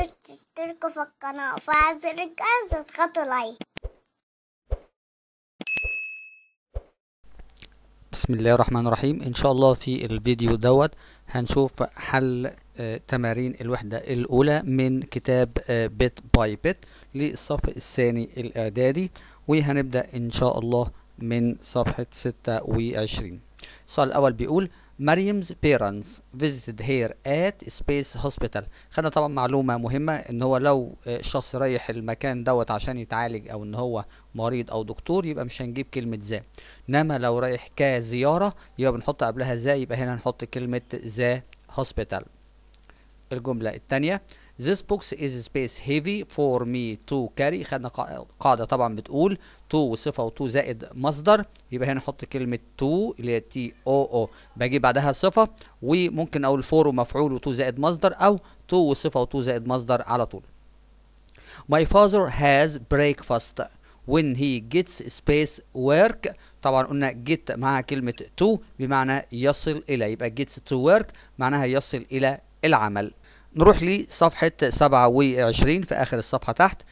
تنسوش تشتركوا في القناة وفعل زر الجرس وتضغطوا لايك بسم الله الرحمن الرحيم ان شاء الله في الفيديو دوت هنشوف حل آه، تمارين الوحدة الاولى من كتاب بيت باي بيت للصف الثاني الاعدادي وهنبدأ ان شاء الله من صفحة ستة وعشرين السؤال الاول بيقول مريم's parents visited her at space hospital خدنا طبعا معلومة مهمة ان هو لو الشخص رايح المكان دوت عشان يتعالج او ان هو مريض او دكتور يبقى مش هنجيب كلمة ذا انما لو رايح كزيارة يبقى بنحط قبلها ذا يبقى هنا هنحط كلمة ذا hospital الجملة الثانية This box is space heavy for me to carry خدنا قاعدة طبعا بتقول to وصفة to زائد مصدر يبقى هنا نحط كلمة to اللي هي تي او او بجيب بعدها صفة وممكن اقول for ومفعول و to زائد مصدر او to وصفة to زائد مصدر على طول. My father has breakfast when he gets space work طبعا قلنا get معاها كلمة to بمعنى يصل إلى يبقى gets to work معناها يصل إلى العمل نروح لصفحة 27 في آخر الصفحة تحت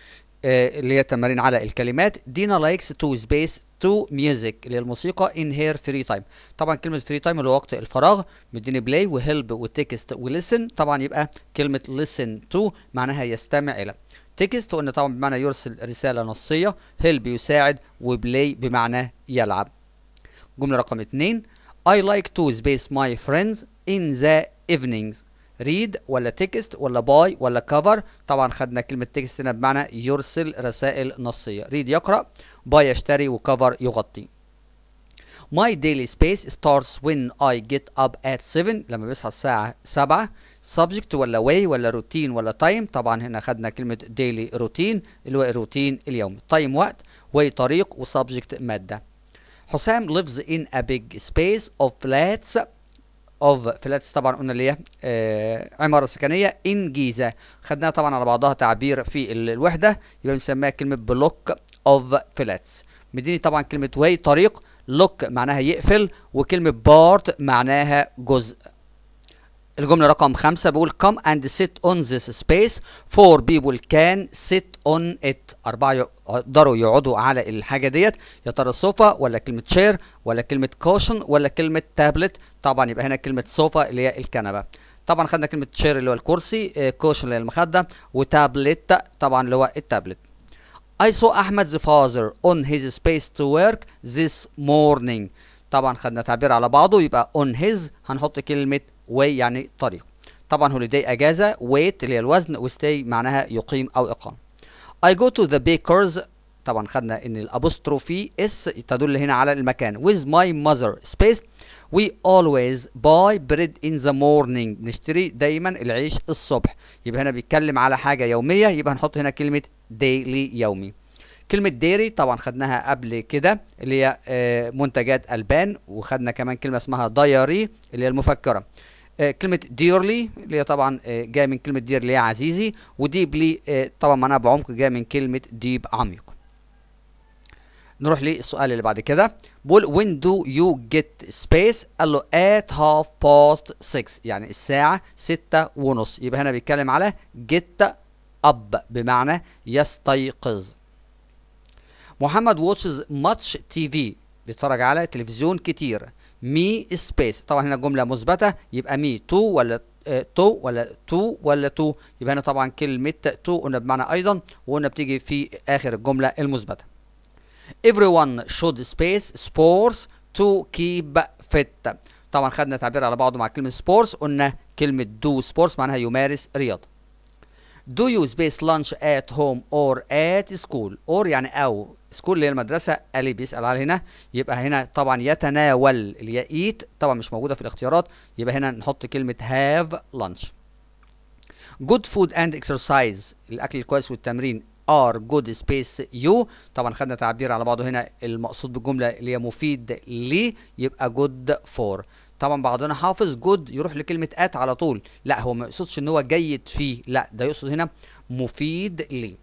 آه، اللي هي التمارين على الكلمات دينا لايكس تو سبيس تو ميوزك اللي هي الموسيقى ان هير فري تايم طبعا كلمه فري تايم اللي هو وقت الفراغ مديني بلاي وهيلب وتكست ولسن طبعا يبقى كلمه لسن تو معناها يستمع الى تكست وان طبعا بمعنى يرسل رساله نصيه هيلب يساعد وبلاي بمعنى يلعب جمله رقم اثنين I like to space my friends in the evenings ريد ولا تكست ولا باي ولا كفر طبعا خدنا كلمه تكست هنا بمعنى يرسل رسائل نصيه ريد يقرا باي يشتري وكفر يغطي My daily space starts when I get up at 7 لما بيصحى الساعة 7 subject ولا way ولا روتين ولا time طبعا هنا خدنا كلمة daily روتين اللي هو الروتين اليومي time وقت way طريق وsubject مادة حسام lives in a big space of flats اوف فلاتس طبعا قلنا اللي هي آه، عماره سكنيه ان جيزه خدناها طبعا على بعضها تعبير في الوحده يبقى بنسميها كلمه بلوك اوف فلاتس مديني طبعا كلمه واي طريق لوك معناها يقفل وكلمه بارت معناها جزء الجملة رقم خمسة بيقول come and sit on this space four people can sit on it أربعة يقدروا يقعدوا على الحاجة ديت يا ترى صوفا ولا كلمة شير ولا كلمة كوشن ولا كلمة تابلت طبعا يبقى هنا كلمة صوفا اللي هي الكنبة طبعا خدنا كلمة شير اللي هو الكرسي كوشن آه، اللي هي المخدة وتابلت طبعا اللي هو التابلت I saw the father on his space to work this morning طبعا خدنا تعبير على بعضه يبقى on his هنحط كلمة واي يعني طريق طبعا هوليداي اجازه ويت اللي هي الوزن وستاي معناها يقيم او اقام I go to the bakers طبعا خدنا ان الابوستروفي اس تدل هنا على المكان with my mother space we always buy bread in the morning نشتري دايما العيش الصبح يبقى هنا بيتكلم على حاجه يوميه يبقى هنحط هنا كلمه daily يومي كلمة ديري طبعا خدناها قبل كده اللي هي آه، منتجات ألبان وخدنا كمان كلمة اسمها دايري اللي هي المفكرة آه، كلمه ديرلي اللي هي طبعا آه، جايه من كلمه دير اللي هي عزيزي وديبلي آه، طبعا معناها بعمق جايه من كلمه ديب عميق نروح للسؤال اللي بعد كده بول وين دو يو جيت سبيس؟ قال له ات هاف باست 6 يعني الساعة ستة ونص يبقى هنا بيتكلم على جيت اب بمعنى يستيقظ محمد واتشز ماتش تي في بيتفرج على تلفزيون كتير مي سبيس طبعا هنا الجمله مثبته يبقى مي تو ولا آه، تو ولا تو ولا تو يبقى هنا طبعا كلمه تو قلنا بمعنى ايضا وقلنا بتيجي في اخر الجمله المثبته everyone should space sports to keep fit طبعا خدنا تعبير على بعضه مع كلمه سبورتس قلنا كلمه دو سبورتس معناها يمارس رياضه Do you space lunch at home or at school or يعني او سكول اللي هي المدرسه اللي بيسال على هنا يبقى هنا طبعا يتناول هي eat طبعا مش موجوده في الاختيارات يبقى هنا نحط كلمه have lunch Good food and exercise الاكل الكويس والتمرين are good space you طبعا خدنا تعبير على بعضه هنا المقصود بالجمله اللي هي مفيد لي يبقى good for طبعا بعضنا حافظ جود يروح لكلمه ات على طول لا هو ما يقصدش ان هو جيد فيه لا ده يقصد هنا مفيد ليه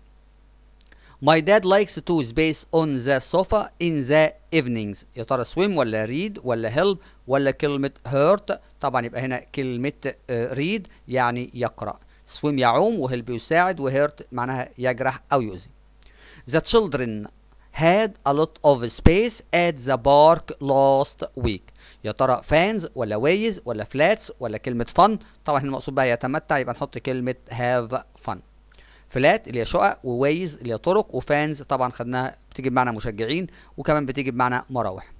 My dad likes to space on the sofa in the evenings يا ترى swim ولا read ولا help ولا كلمة hurt طبعا يبقى هنا كلمة آه، read يعني يقرأ swim يعوم وhelp يساعد وhurt معناها يجرح أو يؤذي The children had a lot of space at the park last week يا ترى fans ولا ways ولا flats ولا كلمة fun طبعا المقصود بقى يتمتع يبقى نحط كلمة have fun فلات اللي هي شقق ووايز اللي هي طرق وفانز طبعا خدناها بتيجي بمعنى مشجعين وكمان بتيجي بمعنى مراوح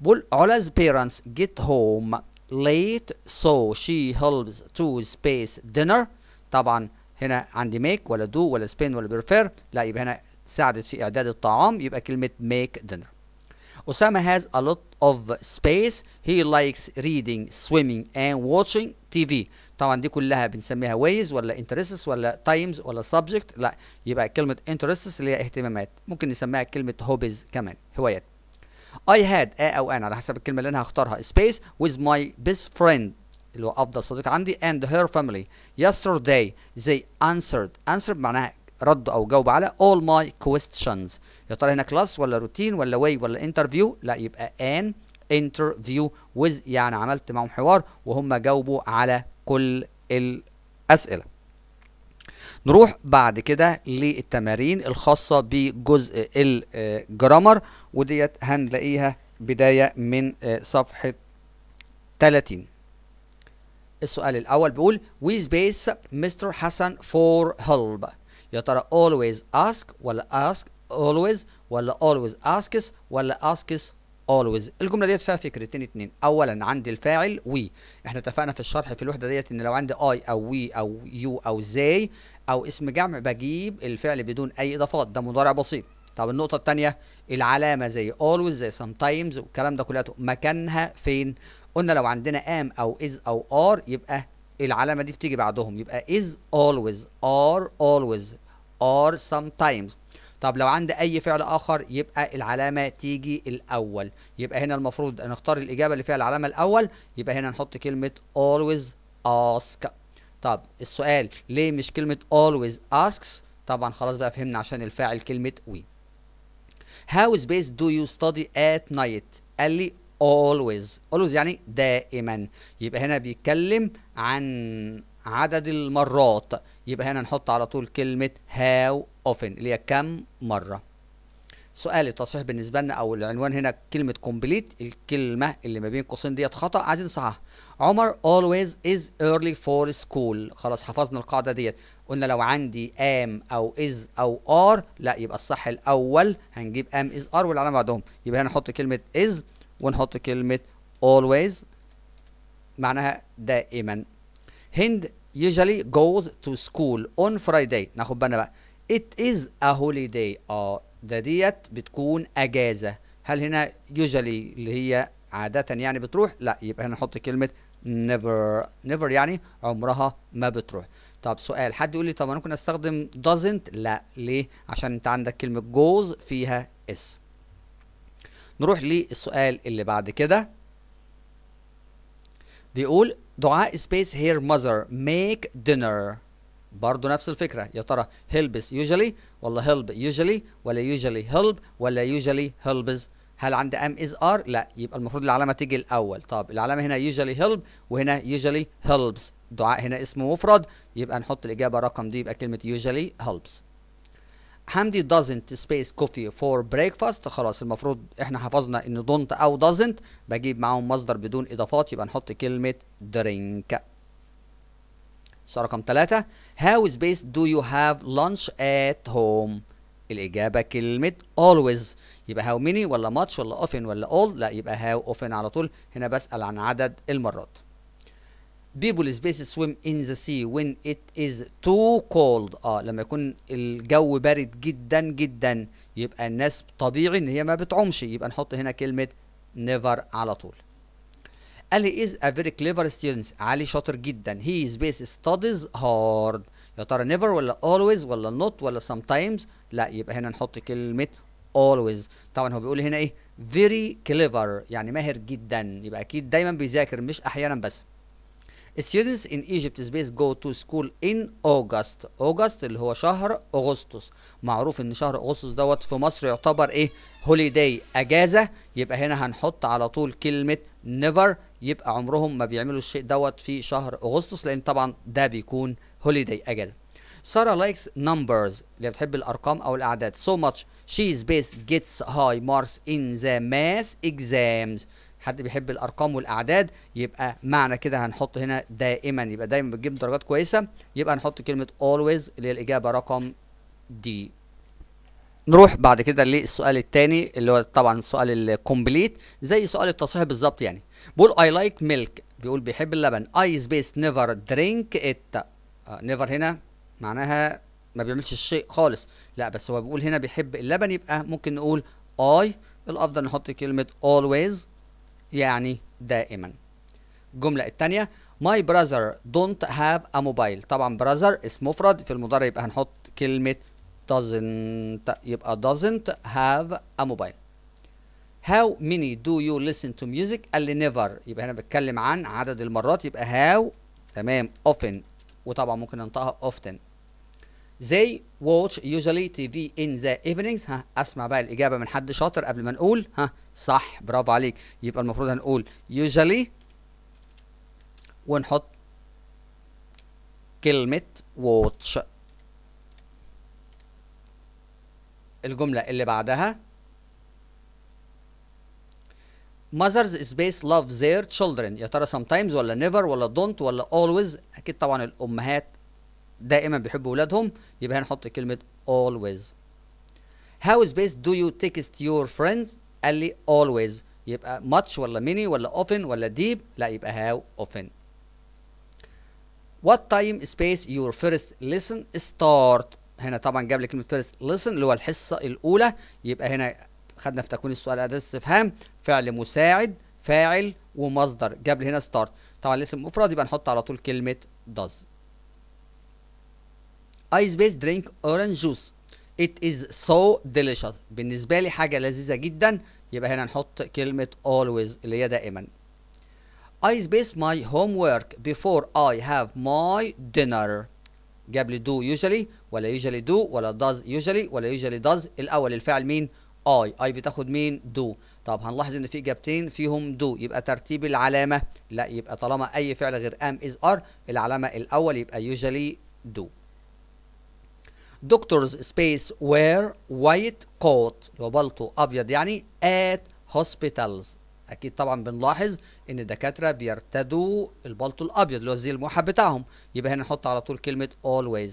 بول علا's parents get home late so she helps to space dinner طبعا هنا عندي ميك ولا دو ولا سبين ولا بريفير لا يبقى هنا ساعدت في اعداد الطعام يبقى كلمه ميك دينر هاز ا لوت اوف سبيس هي لايكس ريدنج سويمنج اند and تي في طبعا دي كلها بنسميها ways ولا interests ولا times ولا subject لا يبقى كلمة interests اللي هي اهتمامات ممكن نسميها كلمة hobbies كمان هوايات I had أو أنا على حسب الكلمة اللي أنا هختارها space with my best friend اللي هو افضل صديق عندي and her family yesterday they answered answered معناها ردوا او جاوبوا على all my questions يا ترى هنا كلاس ولا روتين ولا واي ولا انترفيو لا يبقى an interview with يعني عملت معهم حوار وهم جاوبوا على كل الاسئله نروح بعد كده للتمارين الخاصه بجزء الجرامر وديت هنلاقيها بدايه من آه، صفحه 30 السؤال الأول بيقول وي سبيس مستر حسن فور هيلب يا ترى always ask ولا ask always ولا always asks ولا asks always الجمله ديت فيها فكرتين اتنين اولا عند الفاعل وي احنا اتفقنا في الشرح في الوحده ديت ان لو عندي اي او وي او يو او زي او اسم جمع بجيب الفعل بدون اي اضافات ده مضارع بسيط طب النقطه التانية العلامه زي always زي sometimes والكلام ده كلياته مكانها فين قلنا لو عندنا ام او از او ار يبقى العلامه دي بتيجي بعدهم يبقى is always are always are sometimes طب لو عند اي فعل اخر يبقى العلامه تيجي الاول يبقى هنا المفروض نختار الاجابه اللي فيها العلامه الاول يبقى هنا نحط كلمه always ask طب السؤال ليه مش كلمه always asks طبعا خلاص بقى فهمنا عشان الفاعل كلمه we how سبيس do you study at night قال لي always always يعني دائما يبقى هنا بيتكلم عن عدد المرات يبقى هنا نحط على طول كلمة how often اللي هي كم مرة سؤال التصحيح بالنسبة لنا أو العنوان هنا كلمة complete الكلمة اللي ما بين قوسين ديت خطأ عايزين نصححها عمر always is early for school خلاص حفظنا القاعدة ديت قلنا لو عندي am أو is أو are لا يبقى الصح الأول هنجيب am is are والعلامة بعدهم يبقى هنا نحط كلمة is ونحط كلمة always معناها دائما هند usually goes to school on Friday ناخد بالنا بقى it is a holiday اه ده ديت بتكون اجازة هل هنا usually اللي هي عادة يعني بتروح لا يبقى هنا نحط كلمة never never يعني عمرها ما بتروح طب سؤال حد يقول لي طب انا ممكن استخدم doesn't لا ليه عشان انت عندك كلمة goes فيها اس نروح للسؤال اللي بعد كده بيقول دعاء سبيس هير ماذر ميك دينر برضه نفس الفكره يا ترى هيلبس يوجلي ولا هيلب يوجلي ولا يوجلي هيلب ولا يوجلي هيلبز هل عند ام از ار لا يبقى المفروض العلامه تيجي الاول طب العلامه هنا يوجلي هيلب وهنا يوجلي هيلبس دعاء هنا اسم مفرد يبقى نحط الاجابه رقم دي يبقى كلمه يوجلي هيلبس حمدي doesn't space coffee for breakfast خلاص المفروض احنا حفظنا ان don't او doesn't بجيب معاهم مصدر بدون اضافات يبقى نحط كلمة drink سؤال رقم ثلاثة how space do you have lunch at home الإجابة كلمة always يبقى how many ولا much ولا often ولا all لا يبقى how often على طول هنا بسأل عن عدد المرات people space swim in the sea when it is too cold اه لما يكون الجو بارد جدا جدا يبقى الناس طبيعي ان هي ما بتعومش يبقى نحط هنا كلمه never على طول قال لي is a very clever student علي شاطر جدا he space studies hard يا ترى never ولا always ولا not ولا sometimes لا يبقى هنا نحط كلمه always طبعا هو بيقول هنا ايه very clever يعني ماهر جدا يبقى اكيد دايما بيذاكر مش احيانا بس students in Egypt space go to school in August August اللي هو شهر أغسطس معروف إن شهر أغسطس دوت في مصر يعتبر إيه هوليداي أجازة يبقى هنا هنحط على طول كلمة never يبقى عمرهم ما بيعملوا الشيء دوت في شهر أغسطس لأن طبعا ده بيكون هوليداي أجازة سارة لايكس numbers اللي بتحب الأرقام أو الأعداد so much she space gets high marks in the math exams حد بيحب الارقام والاعداد يبقى معنى كده هنحط هنا دائما يبقى دايما بتجيب درجات كويسه يبقى نحط كلمه always اللي هي الاجابه رقم دي نروح بعد كده للسؤال الثاني اللي هو طبعا السؤال الكومبليت زي سؤال التصحيح بالظبط يعني بول اي لايك ميلك بيقول بيحب اللبن اي سبيس نيفر درينك ات نيفر هنا معناها ما بيعملش الشيء خالص لا بس هو بيقول هنا بيحب اللبن يبقى ممكن نقول اي الافضل نحط كلمه always يعني دائما الجملة الثانية my brother don't have a mobile طبعا brother اسم مفرد في المضارع يبقى هنحط كلمة doesn't يبقى doesn't have a mobile how many do you listen to music قال لي never يبقى هنا بتكلم عن عدد المرات يبقى how تمام often وطبعا ممكن ننطقها often they watch usually TV in the evenings ها اسمع بقى الاجابه من حد شاطر قبل ما نقول ها صح برافو عليك يبقى المفروض هنقول usually ونحط كلمه watch الجمله اللي بعدها mothers is based love their children يا ترى sometimes ولا never ولا don't ولا always اكيد طبعا الامهات دائما بيحبوا ولادهم يبقى هنحط كلمه always how space do you text your friends قال لي always يبقى much ولا many ولا often ولا deep لا يبقى how often what time space your first lesson start هنا طبعا جاب لي كلمه first lesson اللي هو الحصه الاولى يبقى هنا خدنا في تكوين السؤال اداه استفهام فعل مساعد فاعل ومصدر جاب لي هنا start طبعا الاسم مفرد يبقى نحط على طول كلمه does ايس بيس درينك اورنج جوس ات از سو ديليشس بالنسبه لي حاجه لذيذه جدا يبقى هنا نحط كلمه always اللي هي دائما I space my homework before I have my dinner جاب لي do usually ولا usually do ولا does usually ولا usually does الأول الفعل مين I I بتاخد مين do طب هنلاحظ إن في إجابتين فيهم do يبقى ترتيب العلامة لا يبقى طالما أي فعل غير am is are العلامة الأول يبقى usually do دكتورز سبيس وير وايت كوت اللي هو بلطو ابيض يعني ات هوسبيتالز اكيد طبعا بنلاحظ ان الدكاتره بيرتدوا البلطو الابيض اللي هو زي الموحد بتاعهم يبقى هنا نحط على طول كلمه always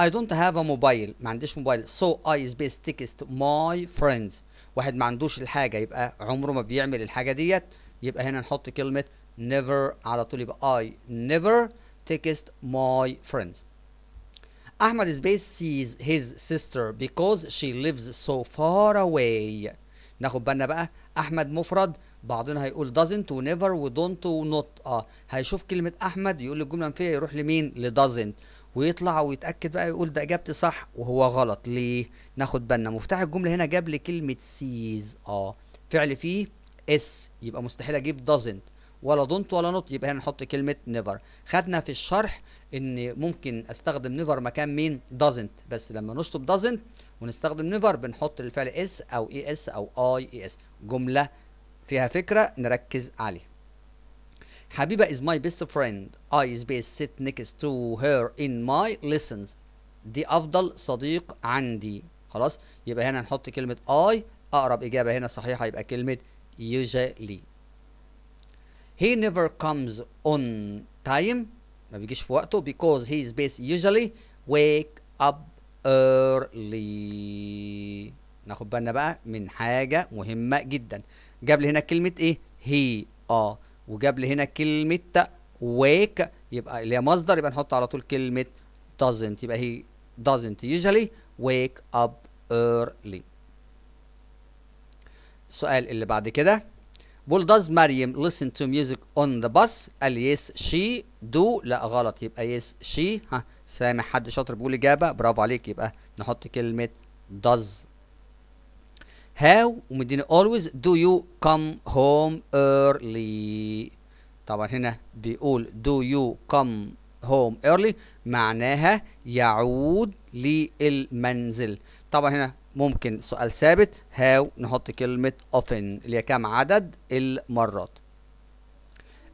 I don't have a mobile ما عنديش موبايل so I space text my friends واحد ما عندوش الحاجه يبقى عمره ما بيعمل الحاجه ديت يبقى هنا نحط كلمه never على طول يبقى I never text my friends أحمد Space sees his sister because she lives so far away ناخد بالنا بقى أحمد مفرد بعضنا هيقول doesn't و never و don't و not اه هيشوف كلمة أحمد يقول الجملة منفية يروح لمين؟ ل doesn't ويطلع ويتأكد بقى يقول ده إجابتي صح وهو غلط ليه؟ ناخد بالنا مفتاح الجملة هنا جاب لي كلمة سيز اه فعل فيه اس يبقى مستحيل أجيب doesn't ولا دونت ولا نوت يبقى هنا نحط كلمه نيفر خدنا في الشرح ان ممكن استخدم نيفر مكان مين دازنت بس لما نشطب دازنت ونستخدم نيفر بنحط الفعل اس او اي اس او اي اي اس جمله فيها فكره نركز عليها حبيبه is my best friend I space sit next to her in my lessons دي افضل صديق عندي خلاص يبقى هنا نحط كلمه I اقرب اجابه هنا صحيحه يبقى كلمه usually he never comes on time ما بيجيش في وقته because he is based usually wake up early ناخد بالنا بقى من حاجة مهمة جدا جاب لي هنا كلمة ايه هي اه وجاب لي هنا كلمة wake يبقى اللي هي مصدر يبقى نحط على طول كلمة doesn't يبقى هي doesn't usually wake up early السؤال اللي بعد كده بول داز مريم listen to music on the bus قال yes she do لا غلط يبقى yes she ها سامع حد شاطر بيقول إجابة برافو عليك يبقى نحط كلمة does how ومديني always do you come home early طبعا هنا بيقول do you come home early معناها يعود للمنزل طبعا هنا ممكن سؤال ثابت هاو نحط كلمة often اللي هي كام عدد المرات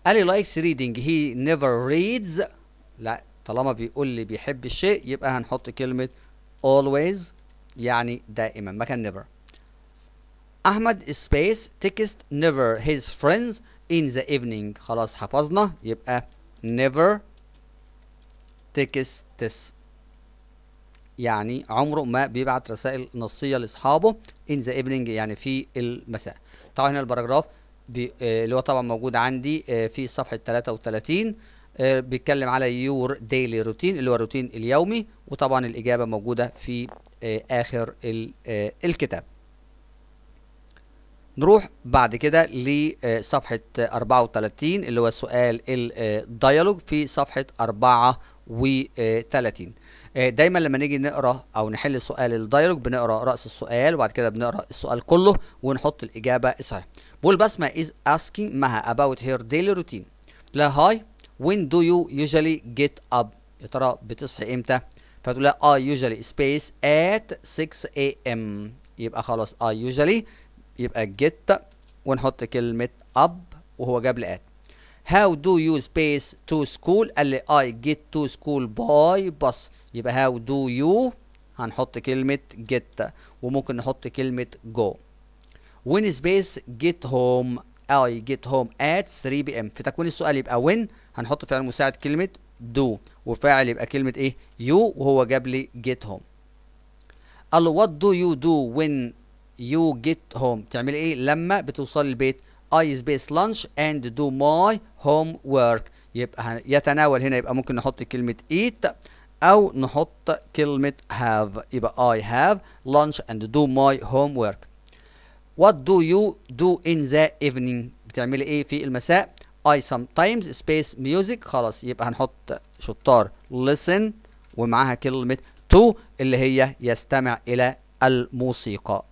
ألي likes reading he never reads لا طالما بيقول لي بيحب الشيء يبقى هنحط كلمة always يعني دائما مكان never أحمد space text never his friends in the evening خلاص حفظنا يبقى never text يعني عمره ما بيبعت رسائل نصيه لاصحابه ان ذا ايفنينج يعني في المساء طبعا هنا الباراجراف آه، اللي هو طبعا موجود عندي آه، في صفحه 33 آه، بيتكلم على يور ديلي روتين اللي هو الروتين اليومي وطبعا الاجابه موجوده في اخر الكتاب نروح بعد كده لصفحة 34 اللي هو سؤال الديالوج في صفحة 34 آه، دايما لما نيجي نقرا او نحل سؤال الدايلوج بنقرا راس السؤال وبعد كده بنقرا السؤال كله ونحط الاجابه الصحيحه بول بسمه از اسكينج مها اباوت هير ديلي روتين لها هاي وين دو يو usually جيت اب يا ترى بتصحي امتى فتقول لها اي usually سبيس ات 6 اي ام يبقى خلاص اي usually يبقى جيت ونحط كلمه اب وهو جاب لي ات هاو دو يو سبيس تو سكول قال لي اي جيت تو سكول باي بس يبقى هاو دو يو هنحط كلمه جيت وممكن نحط كلمه جو وين سبيس جيت هوم اي جيت هوم ات 3 بي ام في تكوين السؤال يبقى وين هنحط فعل مساعد كلمه دو وفاعل يبقى كلمه ايه يو وهو جاب لي جيت هوم قال له وات دو يو دو وين يو جيت هوم تعمل ايه لما بتوصل البيت اي سبيس لانش اند دو ماي هوم ورك يبقى يتناول هنا يبقى ممكن نحط كلمه ايت او نحط كلمه هاف يبقى اي هاف لانش اند دو ماي هوم ورك وات دو يو دو ان ذا ايفنينج بتعملي ايه في المساء I sometimes space music خلاص يبقى هنحط شطار listen ومعاها كلمة to اللي هي يستمع إلى الموسيقى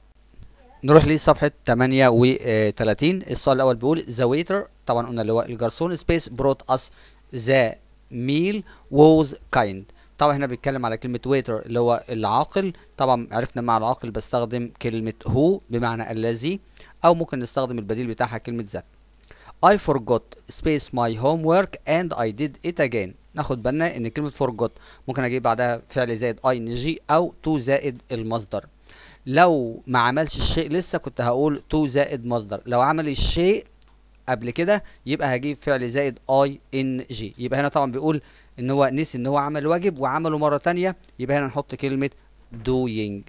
نروح لصفحه 38 السؤال الاول بيقول The waiter طبعا قلنا اللي هو الجرسون سبيس بروت اس ذا ميل ووز كايند طبعا هنا بيتكلم على كلمه waiter اللي هو العاقل طبعا عرفنا مع العاقل بستخدم كلمه هو بمعنى الذي او ممكن نستخدم البديل بتاعها كلمه ذات I forgot space my homework and I did it again ناخد بالنا ان كلمه forgot ممكن اجيب بعدها فعل زائد ing او to زائد المصدر لو ما عملش الشيء لسه كنت هقول تو زائد مصدر لو عمل الشيء قبل كده يبقى هجيب فعل زائد اي ان جي يبقى هنا طبعا بيقول ان هو نسي ان هو عمل واجب وعمله مره ثانيه يبقى هنا نحط كلمه doing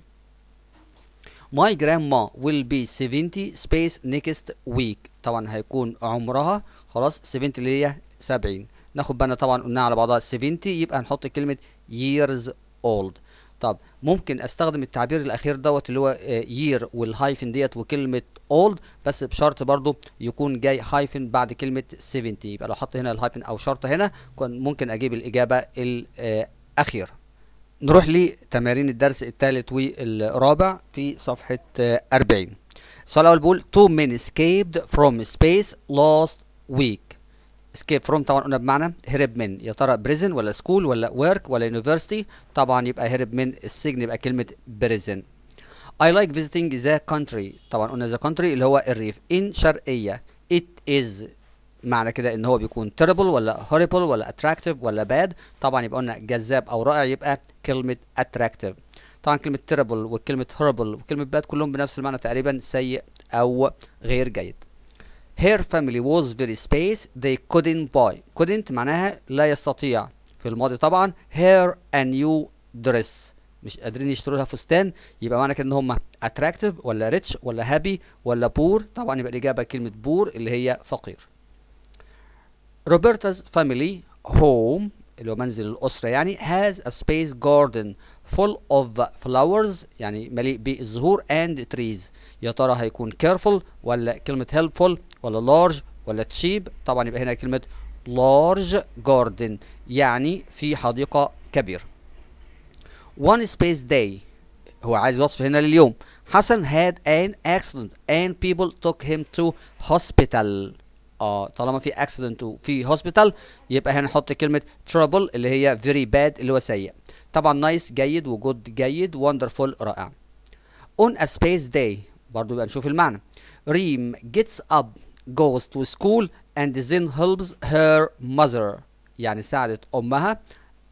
My grandma will be 70 space next week طبعا هيكون عمرها خلاص 70 اللي هي 70 ناخد بالنا طبعا قلنا على بعضها 70 يبقى هنحط كلمه years old طب ممكن استخدم التعبير الاخير دوت اللي هو يير آه، والهايفن ديت وكلمه اولد بس بشرط برضو يكون جاي هايفن بعد كلمه 70 يبقى لو حط هنا الهايفن او شرط هنا كان ممكن اجيب الاجابه الاخيره نروح لتمارين الدرس الثالث والرابع في صفحه 40 آه، السؤال الاول بيقول two men escaped from space last week اسكيب فروم طبعا قلنا بمعنى هرب من يا ترى بريزن ولا سكول ولا ورك ولا يونيفرستي طبعا يبقى هرب من السجن يبقى كلمه بريزن I like visiting the country طبعا قلنا the country اللي هو الريف in شرقيه it is معنى كده ان هو بيكون terrible ولا horrible ولا attractive ولا bad طبعا يبقى قلنا جذاب او رائع يبقى كلمه attractive طبعا كلمه terrible وكلمه horrible وكلمه bad كلهم بنفس المعنى تقريبا سيء او غير جيد her family was very space they couldn't buy couldn't معناها لا يستطيع في الماضي طبعا her a new dress مش قادرين يشتروا لها فستان يبقى معنى كده ان هم attractive ولا ريتش ولا happy ولا poor طبعا يبقى الاجابه كلمه poor اللي هي فقير روبرتاز family home اللي هو منزل الأسرة يعني has a space garden full of flowers يعني مليء بالزهور and trees يا ترى هيكون careful ولا كلمة helpful ولا لارج ولا تشيب طبعا يبقى هنا كلمة لارج جاردن يعني في حديقة كبيرة one space day هو عايز يوصف هنا لليوم حسن had an accident and people took him to hospital اه طالما في accident وفي hospital يبقى هنحط كلمة trouble اللي هي very bad اللي هو سيء طبعا نايس nice جيد وجود جيد wonderful رائع on a space day برضو يبقى نشوف المعنى ريم gets up goes to school and then helps her mother يعني ساعدت أمها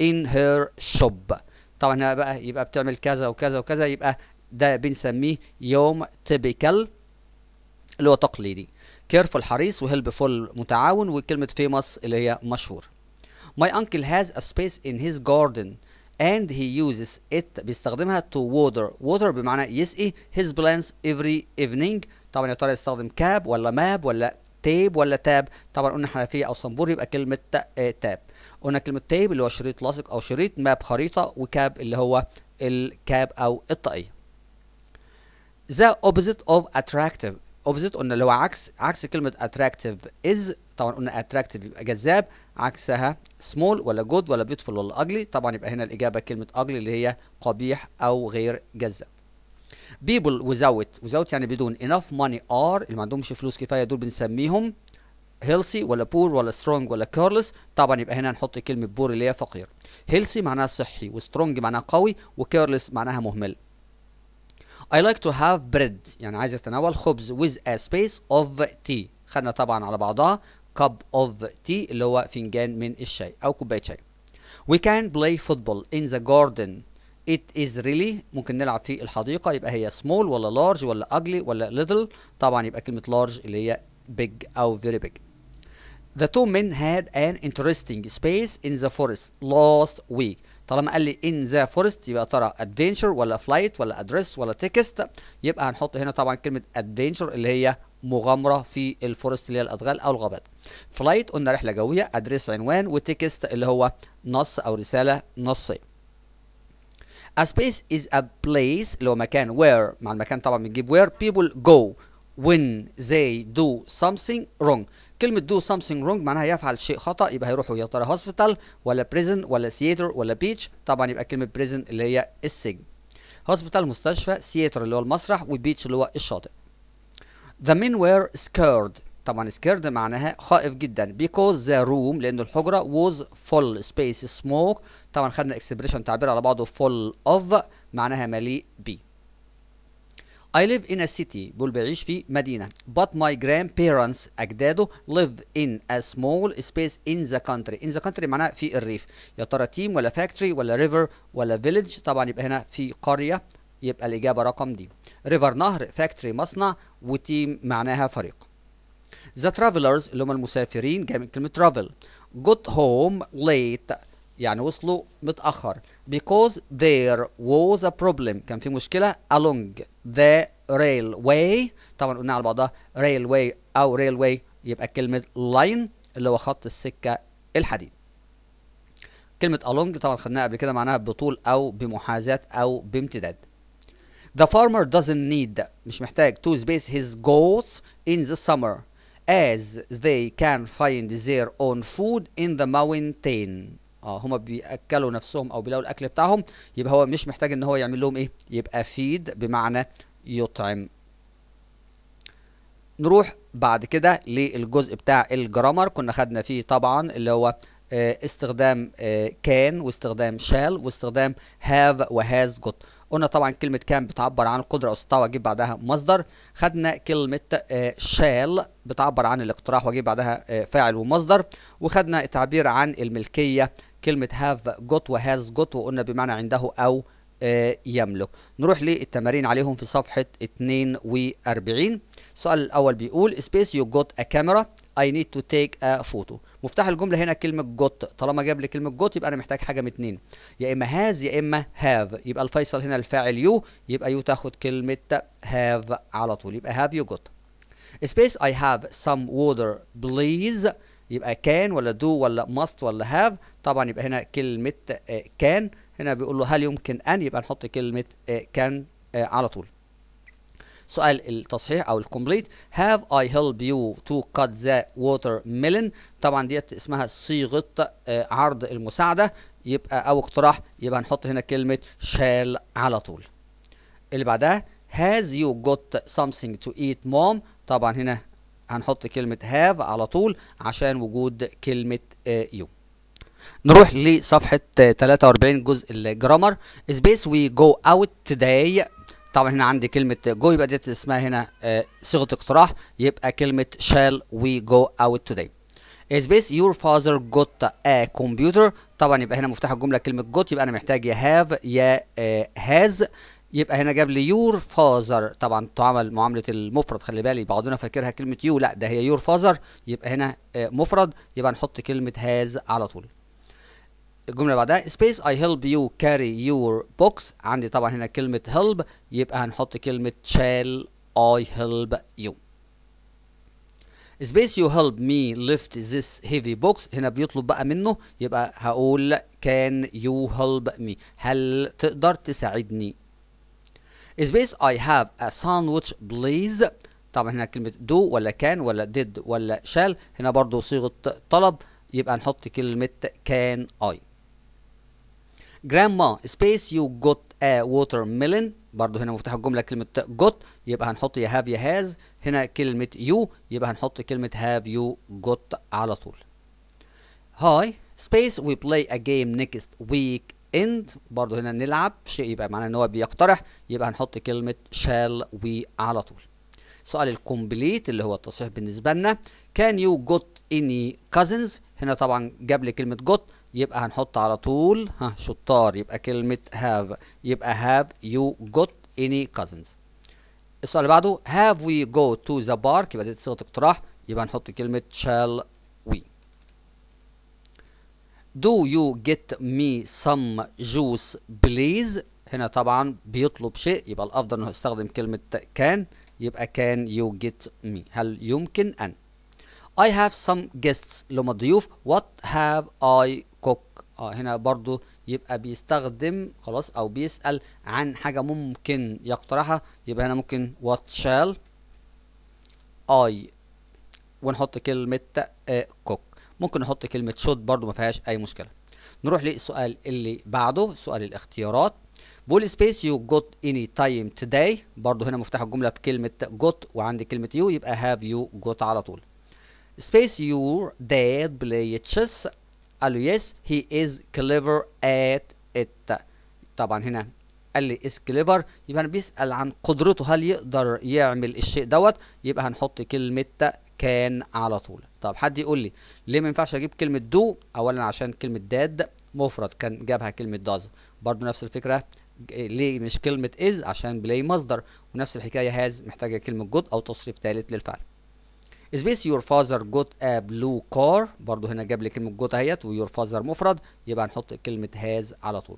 in her shop طبعا هنا بقى يبقى بتعمل كذا وكذا وكذا يبقى ده بنسميه يوم typical اللي هو تقليدي careful حريص helpful متعاون وكلمة famous اللي هي مشهور My uncle has a space in his garden and he uses it بيستخدمها to water water بمعنى يسقي his plants every evening طبعا يا ترى يستخدم كاب ولا ماب ولا تيب ولا تاب طبعا قلنا حنفيه او صنبور يبقى كلمه آه، تاب قلنا كلمه تيب اللي هو شريط لاصق او شريط ماب خريطه وكاب اللي هو الكاب او الطاقيه the opposite of attractive opposite قلنا اللي هو عكس عكس كلمه attractive is طبعا قلنا اتراكتيف يبقى جذاب عكسها سمول ولا جود ولا بيوتفل ولا اجلي طبعا يبقى هنا الاجابه كلمه اجلي اللي هي قبيح او غير جذاب بيبل وزاوت وزاوت يعني بدون enough ماني ار اللي ما عندهمش فلوس كفايه دول بنسميهم هيلسي ولا بور ولا سترونج ولا كيرلس طبعا يبقى هنا نحط كلمه بور اللي هي فقير هيلسي معناها صحي وسترونج معناها قوي وكيرلس معناها مهمل I like to have bread يعني عايز اتناول خبز with a space of tea خدنا طبعا على بعضها cup of tea اللي هو فنجان من الشاي أو كوباية شاي we can play football in the garden it is really ممكن نلعب في الحديقة يبقى هي small ولا large ولا ugly ولا little طبعا يبقى كلمة large اللي هي big أو very big The two men had an interesting space in the forest last week طالما قال لي ان ذا فورست يبقى ترى ادفنتشر ولا فلايت ولا ادريس ولا تكست يبقى هنحط هنا طبعا كلمه ادفنتشر اللي هي مغامره في الفورست اللي هي الادغال او الغابات فلايت قلنا رحله جويه ادريس عنوان وتكست اللي هو نص او رساله نصيه A space is a place اللي هو مكان where مع المكان طبعا بنجيب where people go when they do something wrong كلمه do something wrong معناها يفعل شيء خطا يبقى هيروحوا يا ترى هوسبيتال ولا بريزن ولا سياتر ولا بيتش طبعا يبقى كلمه بريزن اللي هي السجن هوسبيتال مستشفى سياتر اللي هو المسرح وبيتش اللي هو الشاطئ the men were scared طبعا scared معناها خائف جدا because the room لأن الحجرة was full space smoke طبعا خدنا expression تعبير على بعضه full of معناها مليء بيه I live in a city بقول بعيش في مدينة but my grandparents أجداده live in a small space in the country in the country معناها في الريف يا ترى تيم ولا فاكتوري ولا ريفر ولا فيلج طبعا يبقى هنا في قرية يبقى الإجابة رقم دي ريفر نهر فاكتوري مصنع وتيم معناها فريق the travelers اللي هم المسافرين جاي من كلمة travel got home late يعني وصلوا متأخر because there was a problem كان في مشكلة along the railway طبعا قلنا على بعضها railway أو railway يبقى كلمة line اللي هو خط السكة الحديد كلمة along طبعا خدناها قبل كده معناها بطول أو بمحاذاة أو بامتداد The farmer doesn't need مش محتاج to space his goats in the summer as they can find their own food in the mountain اه هما بياكلوا نفسهم او بيلاقوا الاكل بتاعهم يبقى هو مش محتاج ان هو يعمل لهم ايه يبقى فيد بمعنى يطعم نروح بعد كده للجزء بتاع الجرامر كنا خدنا فيه طبعا اللي هو آه، استخدام كان آه، واستخدام شال واستخدام هاف وهاز جوت قلنا طبعا كلمة كان بتعبر عن القدرة أو استطاع وأجيب بعدها مصدر خدنا كلمة شال آه، بتعبر عن الاقتراح وأجيب بعدها فاعل ومصدر وخدنا التعبير عن الملكية كلمه هاف جوت وهاز جوت وقلنا بمعنى عنده او آه، يملك نروح للتمارين عليهم في صفحة 42 السؤال الأول بيقول space you got a camera I need to take a photo مفتاح الجملة هنا كلمة got طالما جاب لي كلمة got يبقى أنا محتاج حاجة من اتنين يا إما has يا إما have يبقى الفيصل هنا الفاعل you يبقى you تاخد كلمة have على طول يبقى have you got space I have some water please يبقى كان ولا do ولا must ولا have طبعا يبقى هنا كلمه آه، كان هنا بيقول له هل يمكن ان يبقى نحط كلمه آه، كان آه، على طول سؤال التصحيح او الكومبليت هاف اي هيلب يو تو كات ذا ووتر طبعا ديت اسمها صيغه عرض المساعده يبقى او اقتراح يبقى نحط هنا كلمه شال على طول اللي بعدها هاز يو جوت something تو ايت مام طبعا هنا هنحط كلمه هاف على طول عشان وجود كلمه يو نروح لصفحه 43 جزء الجرامر سبيس وي جو اوت توداي طبعا هنا عندي كلمه جو يبقى ديت اسمها هنا آه، صيغه اقتراح يبقى كلمه شال وي جو اوت توداي سبيس يور فاذر جوت a كمبيوتر طبعا يبقى هنا مفتاح الجمله كلمه جوت يبقى انا محتاج يا هاف يا هاز آه، يبقى هنا جاب لي يور فازر طبعا تعمل معامله المفرد خلي بالي بعضنا فاكرها كلمه يو لا ده هي يور فازر يبقى هنا آه، مفرد يبقى نحط كلمه هاز على طول الجمله اللي بعدها سبيس اي هيلب يو كاري يور بوكس عندي طبعا هنا كلمه هيلب يبقى هنحط كلمه شال اي هيلب يو سبيس يو هيلب مي ليفت ذس هيفي بوكس هنا بيطلب بقى منه يبقى هقول كان يو هيلب مي هل تقدر تساعدني سبيس اي هاف ا ساندويتش بليز طبعا هنا كلمه دو ولا كان ولا ديد ولا شال هنا برضو صيغه طلب يبقى نحط كلمه كان اي جرانما سبيس يو جوت ا ووتر ميلون برضه هنا مفتاح الجمله كلمه جوت يبقى هنحط يا هاف يا هاز هنا كلمه يو يبقى هنحط كلمه هاف يو جوت على طول هاي سبيس وي بلاي ا جيم نيكست ويك اند برضه هنا نلعب شيء يبقى معناه ان هو بيقترح يبقى هنحط كلمه شال وي على طول سؤال الكومبليت اللي هو التصحيح بالنسبه لنا كان يو جوت اني كازنز هنا طبعا جاب لي كلمه جوت يبقى هنحط على طول ها شطار يبقى كلمة have يبقى have you got any cousins السؤال اللي بعده have we go to the park يبقى دي صيغة اقتراح يبقى هنحط كلمة shall we do you get me some juice please هنا طبعا بيطلب شيء يبقى الافضل انه يستخدم كلمة can يبقى can you get me هل يمكن ان I have some guests اللي هم what have I اه هنا برضو يبقى بيستخدم خلاص او بيسأل عن حاجة ممكن يقترحها يبقى هنا ممكن what shall I ونحط كلمة آه، cook ممكن نحط كلمة should برضو ما فيهاش اي مشكلة نروح للسؤال اللي بعده سؤال الاختيارات بول سبيس يو جوت اني تايم توداي برضو هنا مفتاح الجملة في كلمة جوت وعندي كلمة يو يبقى هاف يو جوت على طول سبيس يور داد بلاي تشيس قال له يس هي از كليفر ات ات طبعا هنا قال لي از كليفر يبقى انا بيسال عن قدرته هل يقدر يعمل الشيء دوت يبقى هنحط كلمه كان على طول طب حد يقول لي ليه ما ينفعش اجيب كلمه دو اولا عشان كلمه داد مفرد كان جابها كلمه داز برضو نفس الفكره ليه مش كلمه از عشان بلاي مصدر ونفس الحكايه هاز محتاجه كلمه جود او تصريف ثالث للفعل سبيس يور فازر جوت ا بلو كار برضه هنا جاب لي كلمه جوت اهيت ويور فازر مفرد يبقى هنحط كلمه هاز على طول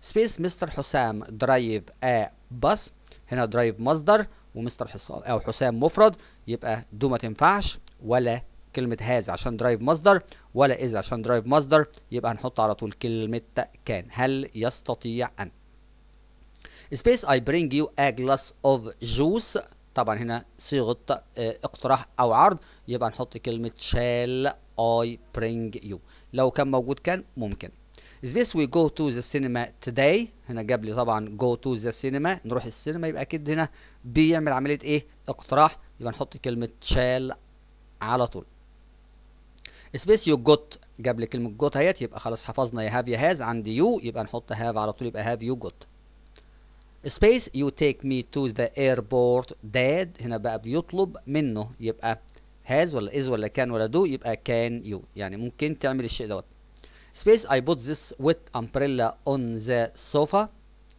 سبيس مستر حسام درايف ا بس هنا درايف مصدر ومستر حسام او حسام مفرد يبقى دو ما تنفعش ولا كلمه هاز عشان درايف مصدر ولا از عشان درايف مصدر يبقى هنحط على طول كلمه كان هل يستطيع ان سبيس اي برينج يو ا جلاس اوف جوس طبعا هنا صيغه آه، اقتراح او عرض يبقى نحط كلمه شال اي برينج يو لو كان موجود كان ممكن is this we go to the cinema today هنا جاب لي طبعا go to the cinema نروح السينما يبقى اكيد هنا بيعمل عمليه ايه اقتراح يبقى نحط كلمه شال على طول سبيس يو جوت جاب لي كلمه جوت اهيت يبقى خلاص حفظنا يا هاف يا هاز عند يو يبقى نحط هاف على طول يبقى هاف يو جوت space you take me to the airport dad هنا بقى بيطلب منه يبقى has ولا is ولا can ولا do يبقى can you يعني ممكن تعمل الشيء دوت space I put this wet umbrella on the sofa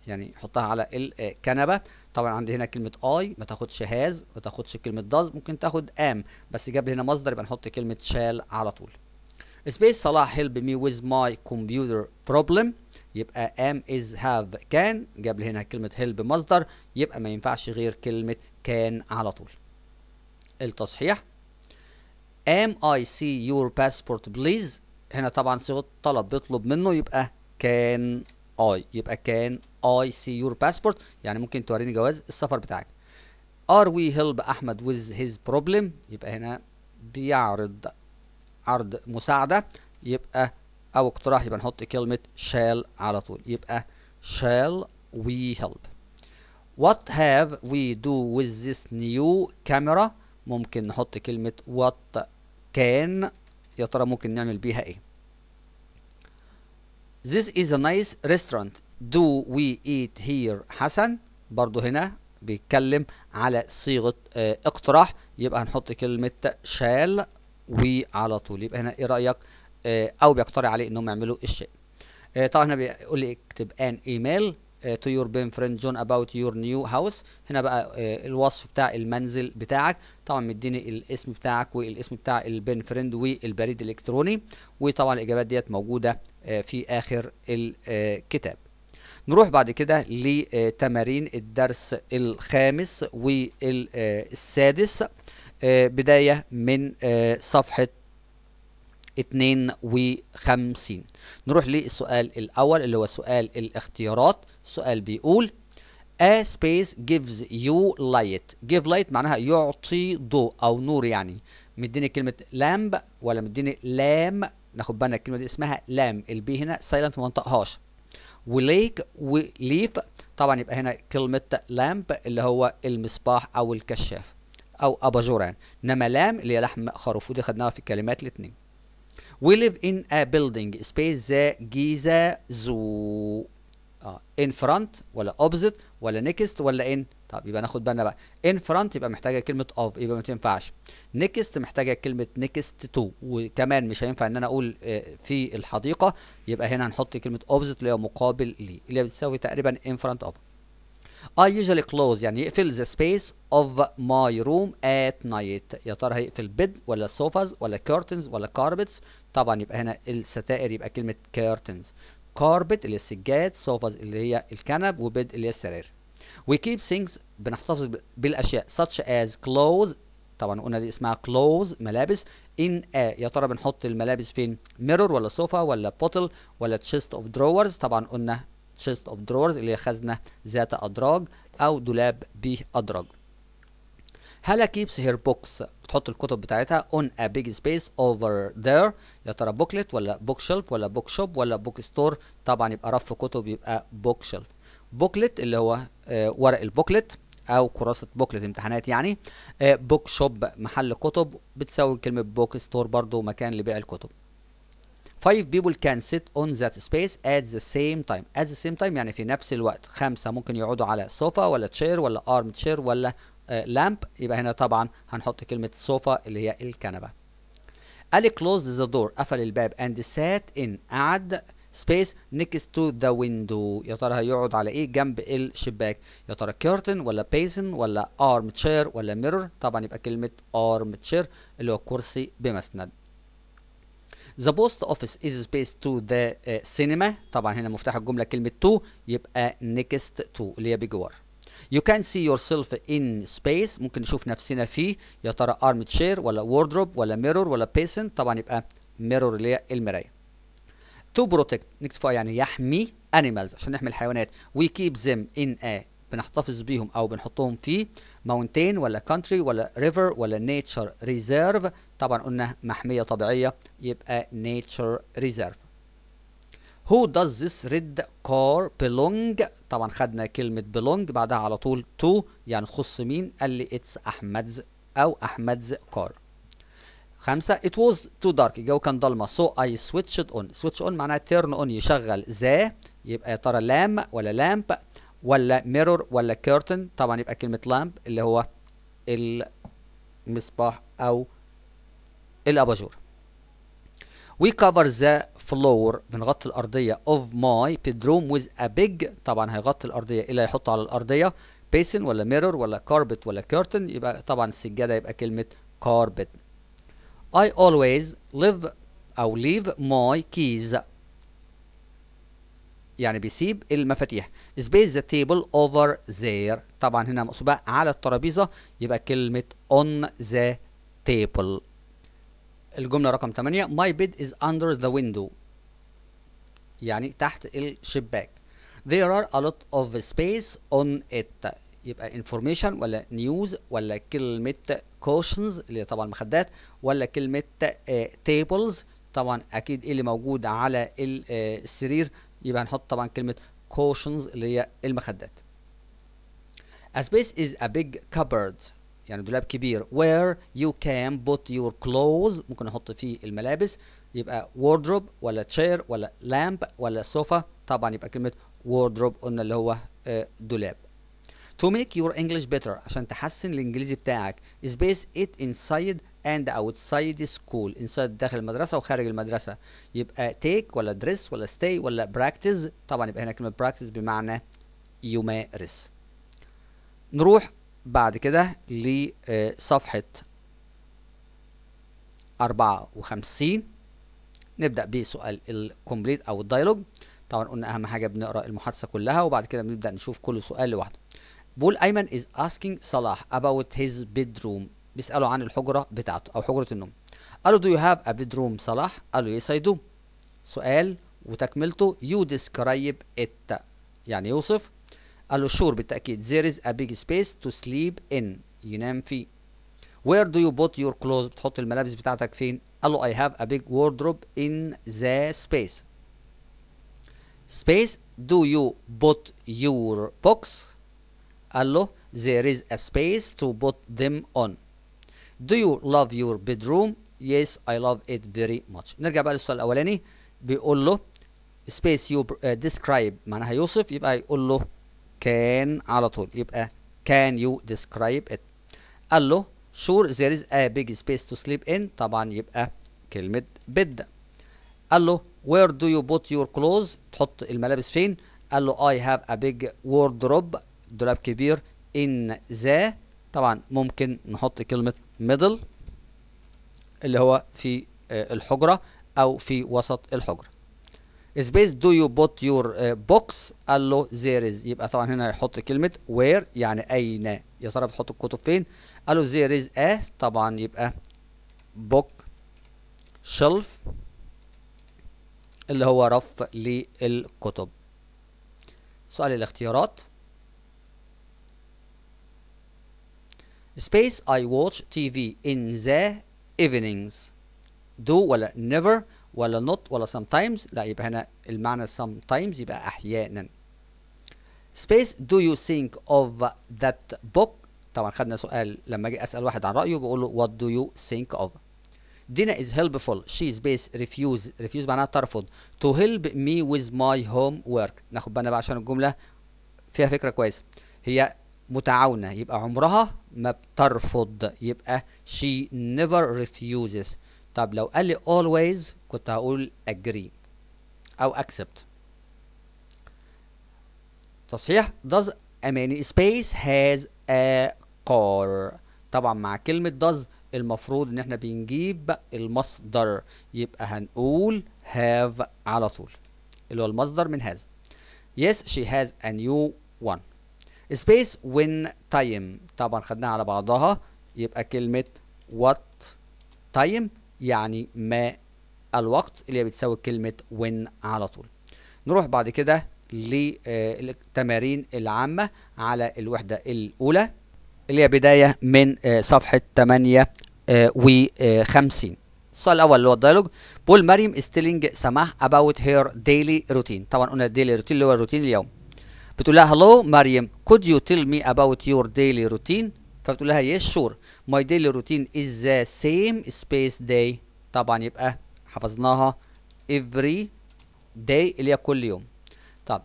يعني حطها على الكنبه آه، طبعا عندي هنا كلمه اي ما تاخدش هاز ما تاخدش كلمه داز ممكن تاخد ام بس جاب لي هنا مصدر يبقى نحط كلمه شال على طول سبيس صلاح هيلب مي ويز ماي كمبيوتر بروبلم يبقى ام از هاف كان جاب لي هنا كلمه هيلب مصدر يبقى ما ينفعش غير كلمه كان على طول التصحيح ام اي سي يور باسبورت بليز هنا طبعا صيغه طلب بيطلب منه يبقى كان اي يبقى كان اي سي يور باسبورت يعني ممكن توريني جواز السفر بتاعك ار وي هيلب احمد ويز هيز problem يبقى هنا بيعرض عرض مساعده يبقى او اقتراح يبقى نحط كلمه shall على طول يبقى shall we help what have we do with this new camera ممكن نحط كلمه what can يا ترى ممكن نعمل بيها ايه This is a nice restaurant. Do we eat here حسن؟ برضو هنا بيتكلم على صيغة آه، اقتراح يبقى هنحط كلمة shall we على طول يبقى هنا ايه رأيك؟ آه، او بيقترح عليه انهم يعملوا الشيء آه، طبعا هنا بيقول لي اكتب ان ايميل تو يور بين فريند جون اباوت يور نيو هاوس هنا بقى آه، الوصف بتاع المنزل بتاعك طبعا مديني الاسم بتاعك والاسم بتاع البين فريند والبريد الالكتروني وطبعا الاجابات ديت موجوده في اخر الكتاب نروح بعد كده لتمارين الدرس الخامس والسادس بدايه من صفحه 52 نروح للسؤال الأول اللي هو سؤال الاختيارات السؤال بيقول A space gives you light give light معناها يعطي ضوء أو نور يعني مديني كلمة لامب ولا مديني لام ناخد بالنا الكلمة دي اسمها لام البي هنا سايلنت ما انطقهاش وليك وليف طبعا يبقى هنا كلمة لامب اللي هو المصباح أو الكشاف أو أباجور يعني إنما لام اللي هي لحم خروف ودي خدناها في الكلمات الاتنين We live in a building space ذا جيزة زو اه in front ولا opposite ولا next ولا in طب يبقى ناخد بالنا بقى in front يبقى محتاجة كلمة of يبقى ما تنفعش next محتاجة كلمة next to وكمان مش هينفع ان انا اقول آه، في الحديقة يبقى هنا هنحط كلمة opposite اللي هي مقابل ليه اللي بتساوي تقريبا in front of I usually close يعني يقفل the space of my room at night يا ترى هيقفل بيد ولا sofas ولا curtains ولا carpets طبعا يبقى هنا الستائر يبقى كلمه كيرتنز كاربت اللي هي السجاد صوفاز اللي هي الكنب وبيد اللي هي السرير وي كيب ثينجز بنحتفظ بالاشياء such as clothes طبعا قلنا دي اسمها clothes ملابس ان يا ترى بنحط الملابس فين ميرور ولا صوفا ولا بوتل ولا تشيست اوف دروورز طبعا قلنا تشيست اوف دروورز اللي هي خزنه ذات ادراج او دولاب بادراج هالا keeps her books بتحط الكتب بتاعتها on a big space over there يا ترى بوكلت ولا بوك شيلف ولا بوك شوب ولا بوك ستور طبعا يبقى رف كتب يبقى بوك شيلف بوكلت اللي هو آه، ورق البوكلت او كراسه بوكلت امتحانات يعني بوك آه، شوب محل كتب بتساوي كلمه بوك ستور برضو مكان لبيع الكتب five people can sit on that space at the same time at the same time يعني في نفس الوقت خمسة ممكن يقعدوا على سوفا ولا تشير ولا ارم تشير ولا لامب يبقى هنا طبعا هنحط كلمه صوفا اللي هي الكنبه قال لي closed the door قفل الباب and sat in قعد سبيس نيكست تو ذا ويندو يا ترى هيقعد على ايه جنب الشباك يا ترى كيرتن ولا بيسن ولا ارم تشير ولا ميرور طبعا يبقى كلمه ارم تشير اللي هو كرسي بمسند The post office is space to the uh, cinema طبعا هنا مفتاح الجمله كلمه to يبقى next to اللي هي بجوار You can see yourself in space ممكن نشوف نفسنا فيه يا ترى ارم chair ولا wardrobe ولا mirror ولا basin طبعا يبقى mirror اللي هي المراية. To protect نكتب يعني يحمي animals عشان نحمي الحيوانات. We keep them in a بنحتفظ بيهم او بنحطهم في mountain ولا country ولا river ولا nature reserve طبعا قلنا محمية طبيعية يبقى nature reserve. Who does this red car belong طبعا خدنا كلمة belong بعدها على طول to يعني تخص مين قال لي it's أحمد's أو أحمد's car خمسة it was too dark الجو كان ضلمة so I switched on switch on معناها turn on يشغل ذا يبقى يا ترى لام ولا لامب ولا mirror ولا curtain طبعا يبقى كلمة لامب اللي هو المصباح أو الأباجور وي كفر ذا فلور بنغطي الارضيه اوف ماي بيدروم ويز ا بيج طبعا هيغطي الارضيه ايه اللي هيحطه على الارضيه بيسن ولا ميرور ولا كاربت ولا كيرتن يبقى طبعا السجاده يبقى كلمه كاربت I always ليف أو leave my keys يعني بيسيب المفاتيح space the table over there طبعا هنا مقصود على الترابيزة يبقى كلمة on the table الجملة رقم 8 My bed is under the window يعني تحت الشباك There are a lot of space on it يبقى information ولا news ولا كلمة cautions اللي طبعا مخدات ولا كلمة آه، tables طبعا أكيد إيه اللي موجود على آه، السرير يبقى هنحط طبعا كلمة cautions اللي هي المخدات A space is a big cupboard يعني دولاب كبير where you can put your clothes ممكن احط فيه الملابس يبقى wardrobe ولا chair ولا lamp ولا sofa طبعا يبقى كلمه wardrobe قلنا اللي هو آه، دولاب to make your English better عشان تحسن الانجليزي بتاعك space it inside and outside school inside داخل المدرسه وخارج المدرسه يبقى take ولا dress ولا stay ولا practice طبعا يبقى هنا كلمه practice بمعنى يمارس نروح بعد كده لصفحة آه، أربعة وخمسين نبدأ بسؤال الكومبليت أو الدايلوج طبعا قلنا أهم حاجة بنقرأ المحادثة كلها وبعد كده بنبدأ نشوف كل سؤال لوحده بول أيمن is asking صلاح about his bedroom بيسأله عن الحجرة بتاعته أو حجرة النوم قال له do you have a bedroom صلاح قال له yes I do سؤال وتكملته you describe it يعني يوصف قال له sure بالتأكيد there is a big space to sleep in ينام فيه where do you put your clothes بتحط الملابس بتاعتك فين قال له I have a big wardrobe in the space space do you put your books قال له there is a space to put them on do you love your bedroom yes I love it very much نرجع بقى للسؤال الأولاني بيقول له space you uh, describe معناها يوصف يبقى يقول له كان على طول يبقى can you describe it قال له sure there is a big space to sleep in طبعا يبقى كلمة بد قال له where do you put your clothes تحط الملابس فين قال له I have a big wardrobe دولاب كبير in the طبعا ممكن نحط كلمة middle اللي هو في آه، الحجرة أو في وسط الحجرة سبيس دو يو بوت يور بوكس قال له there is يبقى طبعا هنا هيحط كلمه وير يعني اين يا ترى بتحط الكتب فين قال له there is a طبعا يبقى بوك شلف اللي هو رف للكتب سؤال الاختيارات space I watch TV in the evenings do ولا never ولا not ولا sometimes لا يبقى هنا المعنى sometimes يبقى احيانا space do you think of that book طبعا خدنا سؤال لما اجي اسال واحد عن رايه بقول له what do you think of Dina is helpful she is base refuse refuse معناها ترفض to help me with my homework ناخد بالنا بقى عشان الجمله فيها فكره كويسه هي متعاونه يبقى عمرها ما بترفض يبقى she never refuses طب لو قال لي always كنت هقول agree أو accept تصحيح does اماني space has a car طبعا مع كلمة does المفروض ان احنا بنجيب المصدر يبقى هنقول have على طول اللي هو المصدر من has yes she has a new one space when time طبعا خدناها على بعضها يبقى كلمة what time يعني ما الوقت اللي بتساوي كلمة when على طول نروح بعد كده للتمارين آه، العامة على الوحدة الأولى اللي هي بداية من آه، صفحة 58 آه، السؤال الأول اللي هو الديالوج بول مريم ستيلينج سماح about her daily routine طبعا قلنا الديلي روتين اللي هو الروتين اليوم بتقول لها هلو مريم could you tell me about your daily routine فبتقول لها يس شور ماي ديلي روتين از ذا سيم سبيس داي طبعا يبقى حفظناها every day اللي هي كل يوم طب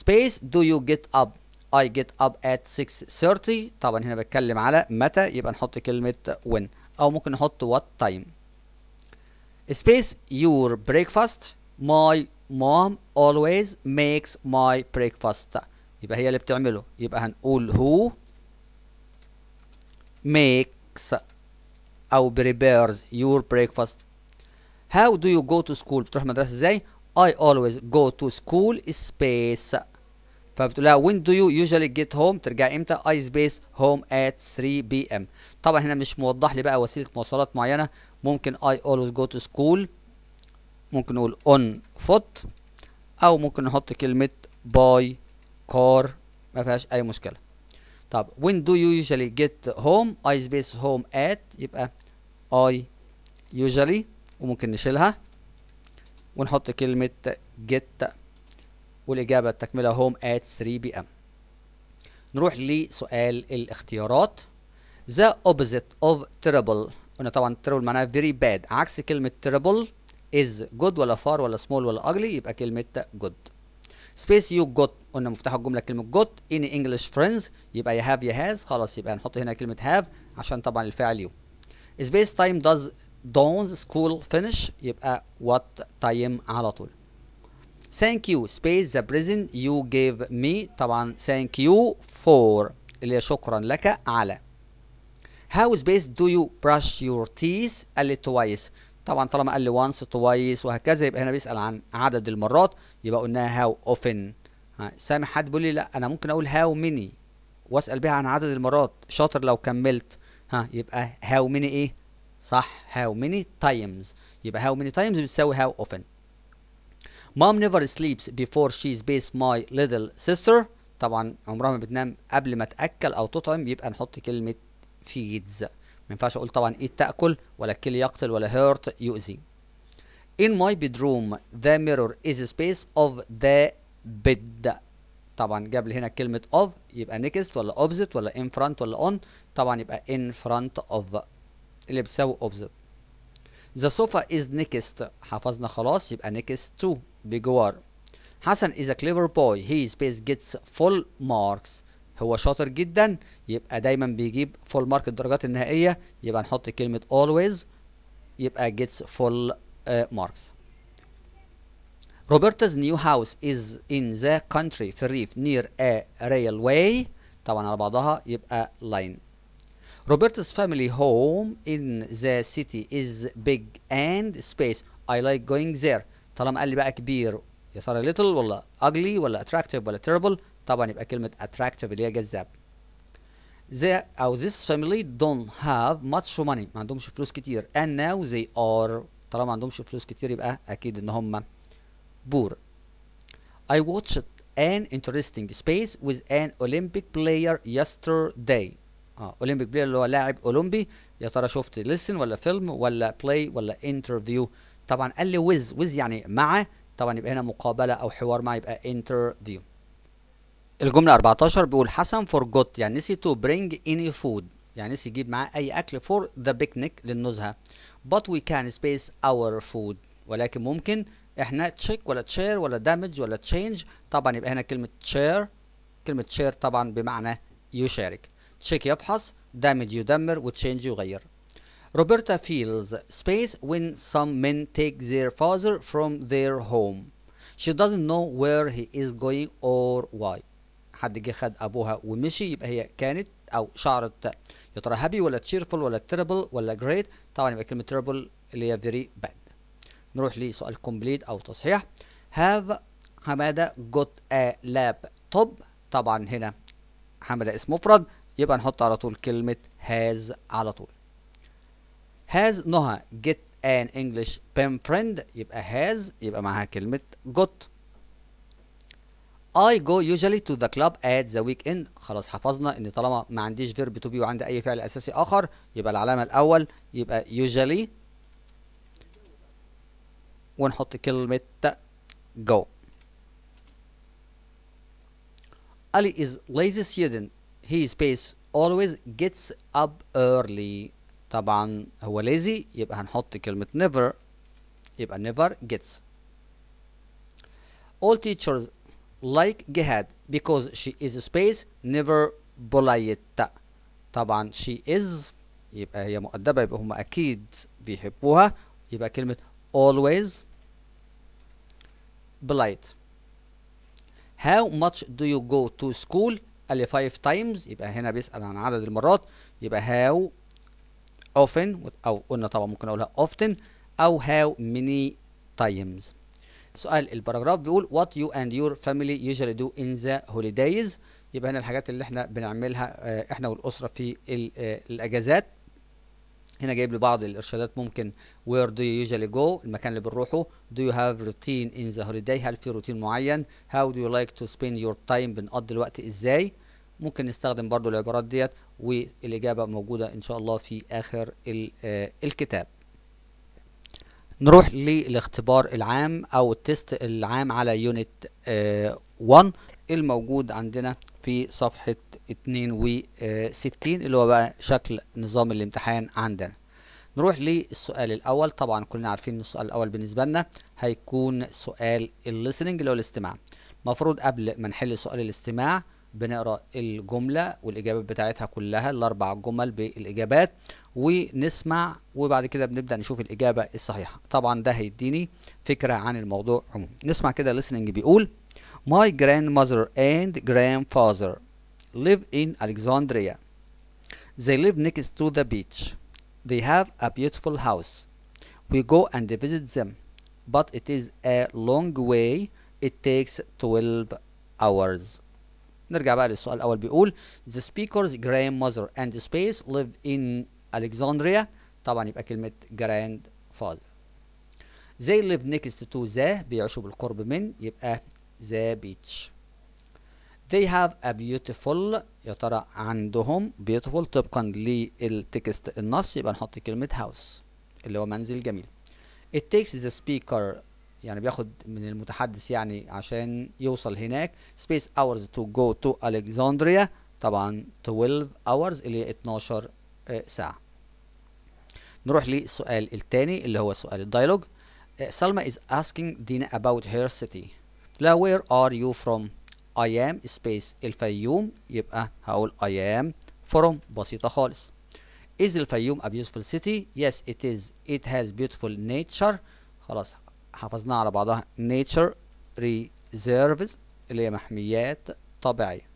space do you get up I get up at 6:30 طبعا هنا بتكلم على متى يبقى نحط كلمة when أو ممكن نحط what time space your breakfast my mom always makes my breakfast يبقى هي اللي بتعمله يبقى هنقول who makes او prepares your breakfast how do you go to school بتروح مدرسة ازاي I always go to school space فبتقول لها when do you usually get home ترجع امتى I space home at 3 p.m طبعا هنا مش موضح لي بقى وسيلة مواصلات معينة ممكن I always go to school ممكن نقول on foot او ممكن نحط كلمة by car ما فيهاش اي مشكلة طب when do you usually get home I space home at يبقى I usually وممكن نشيلها ونحط كلمة get والإجابة التكملة home at 3 pm نروح لسؤال الاختيارات the opposite of terrible قلنا طبعا terrible معناها very bad عكس كلمة terrible is good ولا far ولا small ولا ugly يبقى كلمة good سبيس يو جوت قلنا مفتاح الجمله كلمه جوت اني انجلش فريندز يبقى يا هاف يا هاز خلاص يبقى هنحط هنا كلمه هاف عشان طبعا الفعل يو سبيس تايم داز دونز سكول فينيش يبقى وات تايم على طول ثانك يو سبيس ذا بريزن يو جيف مي طبعا ثانك يو فور اللي هي شكرا لك على هاو سبيس دو يو براش يور تيث قال لي توايس طبعا طالما قال لي وانس توايس وهكذا يبقى هنا بيسال عن عدد المرات يبقى قلناها هاو اوفن سامع حد بيقول لي لا انا ممكن اقول هاو ميني واسال بيها عن عدد المرات شاطر لو كملت ها يبقى هاو ميني ايه صح هاو ميني تايمز يبقى هاو ميني تايمز بتساوي هاو اوفن مام نيفر سليبس بيفور شي سبيس ماي ليتل سيستر طبعا عمرها ما بتنام قبل ما تاكل او تطعم يبقى نحط كلمه فيدز ما ينفعش اقول طبعا ايد تاكل ولا الكل يقتل ولا هيرت يؤذي in my bedroom the mirror is a space of the bed طبعا جاب لي هنا كلمه of يبقى next ولا opposite ولا in front ولا on طبعا يبقى in front of اللي بتساوي opposite the sofa is next حفظنا خلاص يبقى next to بجوار حسن is a clever boy his space gets full marks هو شاطر جدا يبقى دايما بيجيب فول مارك الدرجات النهائيه يبقى نحط كلمه always يبقى gets full آه، marks روبرتز نيو هاوس از ان ذا كونتري في الريف نير ا railway طبعا على بعضها يبقى لاين روبرتز فاميلي هوم ان ذا سيتي از بيج اند سبيس اي لايك جوينج ذير طالما قال لي بقى كبير يا ترى ليتل ولا اجلي ولا اتراكتيف ولا تيربل طبعا يبقى كلمة attractive اللي هي جذاب they أو this family don't have much money ما عندهمش فلوس كتير and now they are طالما ما عندهمش فلوس كتير يبقى أكيد إن هم poor I watched an interesting space with an Olympic player yesterday اه اولمبيك بلاير اللي هو لاعب اولمبي يا ترى شفت ليسن ولا فيلم ولا بلاي ولا انترفيو طبعا قال لي ويز ويز يعني مع طبعا يبقى هنا مقابله او حوار مع يبقى انترفيو الجملة 14 بيقول حسن فورجوت يعني نسي تو برينج اني فود يعني نسي يجيب معاه أي أكل فور ذا بيكنيك للنزهة but وي كان سبيس اور فود ولكن ممكن احنا تشيك ولا تشير ولا دامج ولا تشينج طبعا يبقى هنا كلمة تشير كلمة شير طبعا بمعنى يشارك تشيك يفحص دامج يدمر وتشينج يغير روبرتا feels space when some men take their father from their home she doesn't know where he is going or why حد جه خد ابوها ومشي يبقى هي كانت او شعرت يا ترى هابي ولا تشيرفول ولا تيربل ولا جريت طبعا يبقى كلمه تيربل اللي هي فيري باد نروح لسؤال كومبليت او تصحيح هاف حماده جوت ا لاب توب طبعا هنا حماده اسم مفرد يبقى نحط على طول كلمه هاز على طول هاز نهى جيت ان انجلش بيم فريند يبقى هاز يبقى معاها كلمه جوت I go usually to the club at the weekend خلاص حفظنا ان طالما ما عنديش فيرب to be وعندي اي فعل اساسي اخر يبقى العلامه الاول يبقى usually ونحط كلمه go Ali is lazy student he space always gets up early طبعا هو lazy يبقى هنحط كلمه never يبقى never gets all teachers like جهاد because she is space never polite طبعا she is يبقى هي مؤدبة يبقى هم أكيد بيحبوها يبقى كلمة always polite how much do you go to school قال لي 5 times يبقى هنا بيسأل عن عدد المرات يبقى how often أو قلنا طبعا ممكن أقولها often أو how many times سؤال الباراجراف بيقول what you and your family usually do in the holidays يبقى هنا الحاجات اللي احنا بنعملها آه، احنا والاسره في آه، الاجازات هنا جايب لي بعض الارشادات ممكن وير دو يو usually جو المكان اللي بنروحه دو يو هاف روتين ان ذا هوليداي هل في روتين معين هاو دو يو لايك تو سبين يور تايم بنقضي الوقت ازاي ممكن نستخدم برضو العبارات ديت والاجابه موجوده ان شاء الله في اخر آه، الكتاب نروح للاختبار العام او التست العام على يونت 1 آه، الموجود عندنا في صفحة 62 اللي هو بقى شكل نظام الامتحان عندنا نروح للسؤال الاول طبعا كلنا عارفين ان السؤال الاول بالنسبة لنا هيكون سؤال الليسننج اللي هو الاستماع المفروض قبل ما نحل سؤال الاستماع بنقرا الجمله والاجابات بتاعتها كلها الاربع جمل بالاجابات ونسمع وبعد كده بنبدأ نشوف الإجابة الصحيحة طبعا ده هيديني فكرة عن الموضوع عموما نسمع كده listening بيقول My grandmother and grandfather live in Alexandria They live next to the beach They have a beautiful house We go and visit them but it is a long way it takes 12 hours نرجع بقى للسؤال الأول بيقول The speaker's grandmother and the space live in الكسندريا طبعا يبقى كلمه جراند فاذر زي ليف نيكست تو ذا بيعيشوا بالقرب من يبقى ذا بيتش they have a beautiful يا ترى عندهم beautiful طبقا للتكست النص يبقى نحط كلمة house اللي هو منزل جميل it takes the speaker يعني بياخد من المتحدث يعني عشان يوصل هناك space hours to go to Alexandria طبعا 12 hours اللي هي 12 آه، ساعة نروح للسؤال الثاني اللي هو سؤال الديالوج سلمى is asking Dina about her city لا where are you from I am space الفيوم يبقى هقول I am from بسيطة خالص is الفيوم a beautiful city yes it is it has beautiful nature خلاص حفظناها على بعضها nature reserves اللي هي محميات طبيعية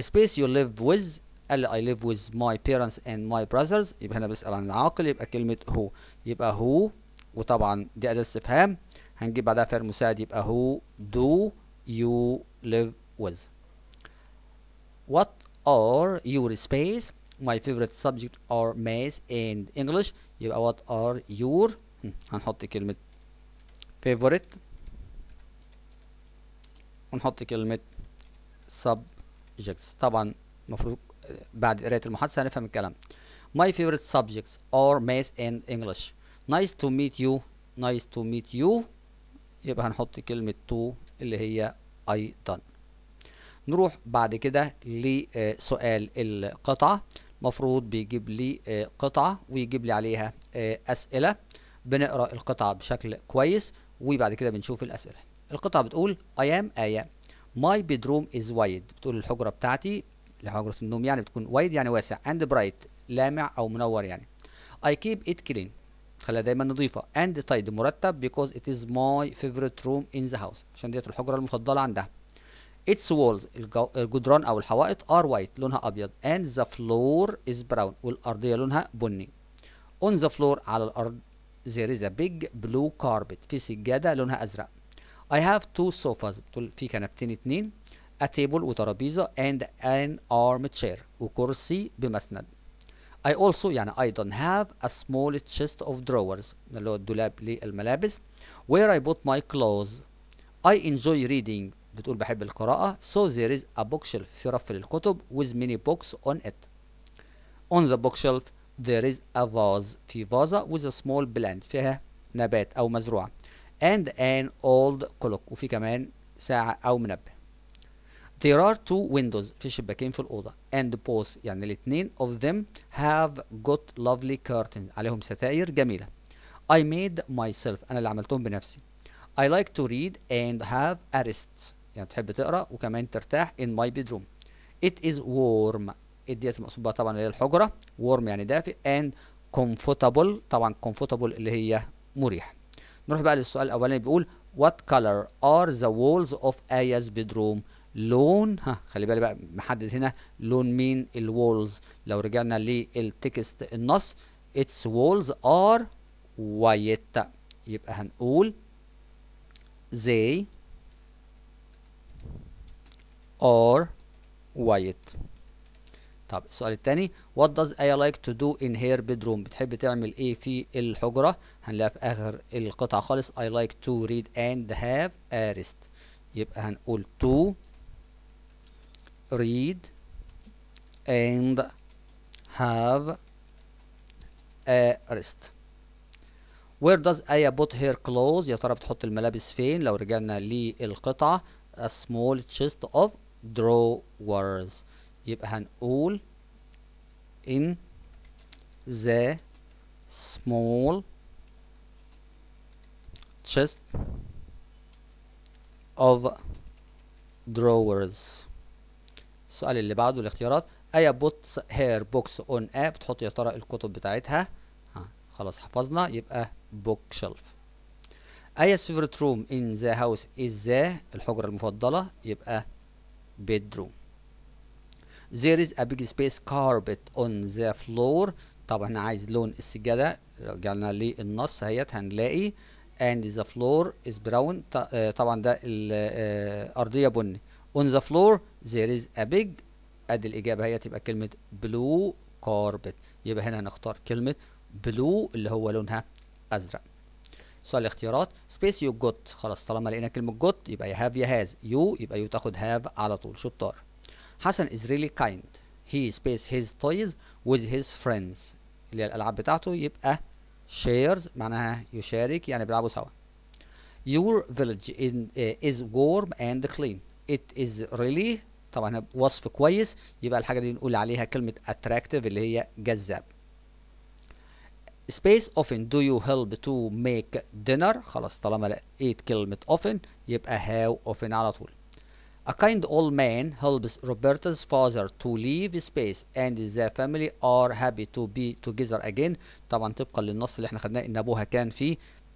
space you live with قال لي I live with my parents and my brothers يبقى هنا بسأل عن العاقل يبقى كلمة هو يبقى هو وطبعا دي أداة استفهام هنجيب بعدها فعل مساعد يبقى هو do you live with What are your space my favorite subject are math and English يبقى what are your هنحط كلمة favorite ونحط كلمة subjects طبعا المفروض بعد قرايه المحادثه هنفهم الكلام my favorite subjects are math and English nice to meet you nice to meet you يبقى هنحط كلمه to اللي هي دون نروح بعد كده لسؤال آه، القطعه المفروض بيجيب لي آه، قطعه ويجيب لي عليها آه، اسئله بنقرا القطعه بشكل كويس وبعد كده بنشوف الاسئله القطعه بتقول I am آية my bedroom is wide بتقول الحجره بتاعتي لحجرة النوم يعني بتكون وايد يعني واسع and bright لامع او منور يعني I keep it clean خليها دايما نظيفة and tidy مرتب because it is my favorite room in the house عشان ديت الحجرة المفضلة عندها its walls الجدران او الحوائط are white لونها ابيض and the floor is brown والارضية لونها بني on the floor على الارض there is a big blue carpet في سجادة لونها ازرق I have two sofas بتقول في كنبتين اتنين a table وترابيزة and an armchair وكرسي بمسند I also يعني I don't have a small chest of drawers اللي هو الدولاب للملابس where I put my clothes I enjoy reading بتقول بحب القراءة so there is a bookshelf في رف للكتب with many books on it on the bookshelf there is a vase في فازة with a small plant فيها نبات أو مزروعة and an old clock وفي كمان ساعة أو منبه There are two windows في شباكين في الأوضة and both يعني الاتنين of them have got lovely curtains عليهم ستائر جميلة I made myself أنا اللي عملتهم بنفسي I like to read and have a rest يعني بتحب تقرا وكمان ترتاح in my bedroom it is warm ديت المقصود بها طبعا اللي هي الحجرة warm يعني دافئ and comfortable طبعا comfortable اللي هي مريح نروح بقى للسؤال الأولاني بيقول what color are the walls of Aya's bedroom لون ها خلي بالي بقى محدد هنا لون مين الوولز لو رجعنا للتكست النص its walls are white يبقى هنقول they are white طب السؤال الثاني what does اي like to do in her bedroom بتحب تعمل ايه في الحجرة هنلاقيها في اخر القطعة خالص I like to read and have a rest يبقى هنقول to read and have a rest where does Aya put her clothes يا ترى بتحط الملابس فين لو رجعنا للقطعة a small chest of drawers يبقى هنقول in the small chest of drawers السؤال اللي بعده الاختيارات اي بوتس هير بوكس اون ا بتحط يا ترى الكتب بتاعتها ها خلاص حفظنا يبقى بوك شلف اي فيفورت روم ان ذا هاوس از ذا الحجره المفضله يبقى روم there is a big space carpet on the floor طبعا انا عايز لون السجاده رجعنا للنص اهيت هنلاقي and the floor is brown آه، طبعا ده الارضيه آه، بني on the floor there is a big ادي الاجابه هي تبقى كلمه blue carpet يبقى هنا هنختار كلمه blue اللي هو لونها ازرق سؤال الاختيارات سبيس يو جوت خلاص طالما لقينا كلمه جوت يبقى يا هاف يا هاز يو يبقى يو تاخد هاف على طول شطار حسن از ريلي كايند هي سبيس هيز تويز ويز هيز فريندز اللي هي الالعاب بتاعته يبقى شيرز معناها يشارك يعني بيلعبوا سوا your village از وورم uh, is warm and clean it is really طبعا وصف كويس يبقى الحاجه دي نقول عليها كلمه attractive اللي هي جذاب space often do you help to make dinner خلاص طالما لقيت كلمه often يبقى how often على طول A kind old man helps Roberta's father to leave space and the family are happy to be together again. طبعا طبقا للنص اللي احنا خدناه ان ابوها كان في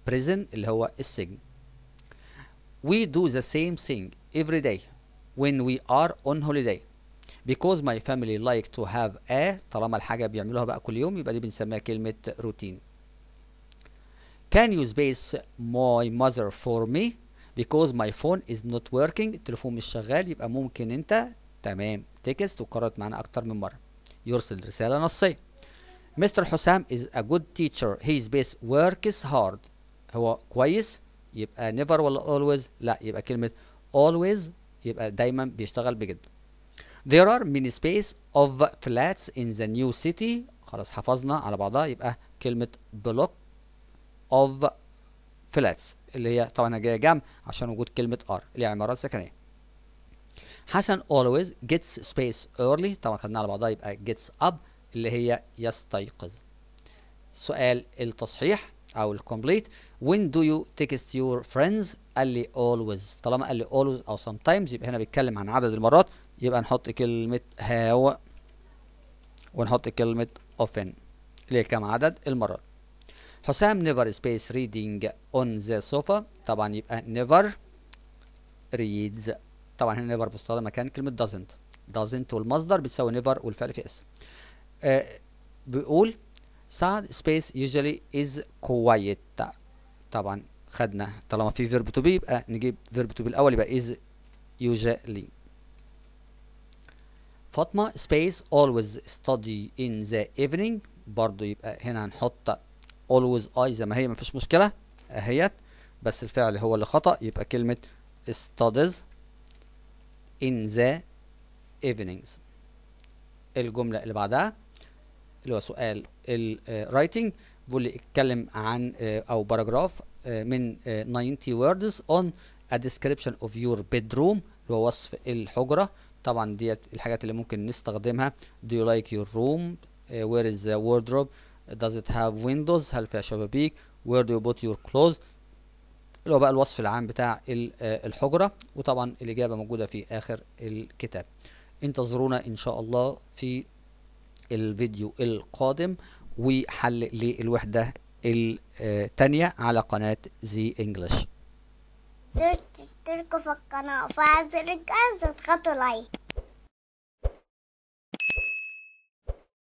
prison اللي هو السجن. we do the same thing every day when we are on holiday because my family like to have a طالما الحاجة بيعملوها بقى كل يوم يبقى دي بنسميها كلمة روتين. can you space my mother for me because my phone is not working التليفون مش شغال يبقى ممكن انت تمام تكست وكررت معنا اكتر من مرة يرسل رسالة نصية Mr. Hussam is a good teacher His is work is hard هو كويس يبقى نيفر ولا اولويز لا يبقى كلمه always يبقى دايما بيشتغل بجد there are many space of flats in the new city خلاص حفظنا على بعضها يبقى كلمه block of flats اللي هي طبعا جايه جام عشان وجود كلمه ار اللي هي عمارات سكنيه حسن always gets space early طبعا خدناها على بعضها يبقى gets up اللي هي يستيقظ سؤال التصحيح او الكومبليت when do you text your friends قال لي always طالما قال لي always او sometimes يبقى هنا بيتكلم عن عدد المرات يبقى نحط كلمه how ونحط كلمه often اللي كم عدد المرات حسام never space reading on the sofa طبعا يبقى never reads طبعا هنا never بتستخدم مكان كلمه doesn't doesn't والمصدر بتساوي never والفعل في اسم آه بيقول sad space usually is quiet طبعا خدنا طالما في verb to be يبقى نجيب verb to be الاول يبقى is usually فاطمه space always study in the evening برضو يبقى هنا هنحط always I زي ما هي مفيش مشكله اهيت بس الفعل هو اللي خطأ يبقى كلمه studies in the evenings الجمله اللي بعدها اللي هو سؤال الرايتنج آه، بيقول اتكلم عن آه، او باراجراف آه، من 90 words on a description of your bedroom اللي هو وصف الحجرة طبعا ديت الحاجات اللي ممكن نستخدمها do you like your room where is the wardrobe does it have windows هل فيها شبابيك where do you put your clothes اللي هو بقى الوصف العام بتاع الحجرة وطبعا الإجابة موجودة في آخر الكتاب انتظرونا إن شاء الله في الفيديو القادم وحل للوحدة التانية على قناة زي انجلش تشتركوا في القناة وفعل زر الجرس وتضغطوا لايك